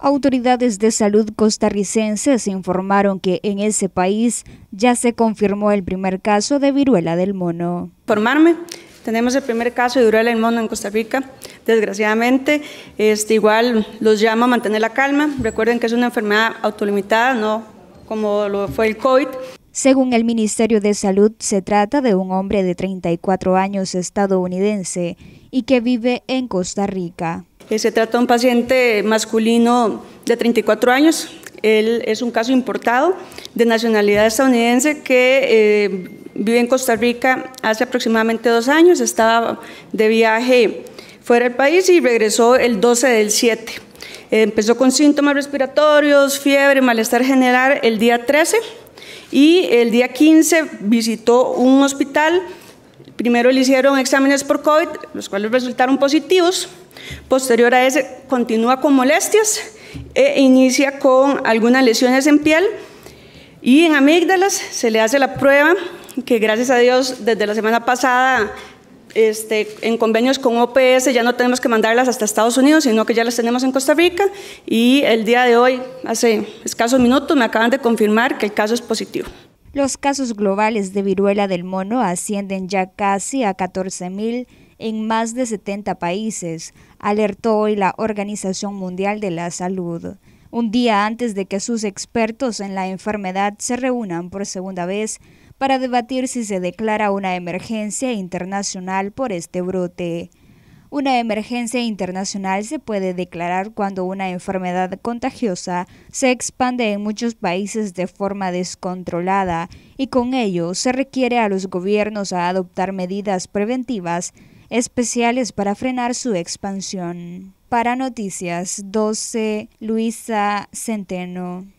Autoridades de salud costarricenses informaron que en ese país ya se confirmó el primer caso de viruela del mono. Informarme, tenemos el primer caso de viruela del mono en Costa Rica, desgraciadamente. Este, igual los llama a mantener la calma. Recuerden que es una enfermedad autolimitada, no como lo fue el COVID. Según el Ministerio de Salud, se trata de un hombre de 34 años estadounidense y que vive en Costa Rica. Eh, se trata de un paciente masculino de 34 años. Él es un caso importado de nacionalidad estadounidense que eh, vive en Costa Rica hace aproximadamente dos años. Estaba de viaje fuera del país y regresó el 12 del 7. empezó con síntomas respiratorios, fiebre, malestar general el día 13 y el día 15 visitó un hospital Primero le hicieron exámenes por COVID, los cuales resultaron positivos. Posterior a ese, continúa con molestias e inicia con algunas lesiones en piel. Y en amígdalas se le hace la prueba, que gracias a Dios desde la semana pasada este, en convenios con OPS ya no tenemos que mandarlas hasta Estados Unidos, sino que ya las tenemos en Costa Rica. Y el día de hoy, hace escasos minutos, me acaban de confirmar que el caso es positivo. Los casos globales de viruela del mono ascienden ya casi a 14.000 en más de 70 países, alertó hoy la Organización Mundial de la Salud, un día antes de que sus expertos en la enfermedad se reúnan por segunda vez para debatir si se declara una emergencia internacional por este brote. Una emergencia internacional se puede declarar cuando una enfermedad contagiosa se expande en muchos países de forma descontrolada y con ello se requiere a los gobiernos a adoptar medidas preventivas especiales para frenar su expansión. Para Noticias 12, Luisa Centeno.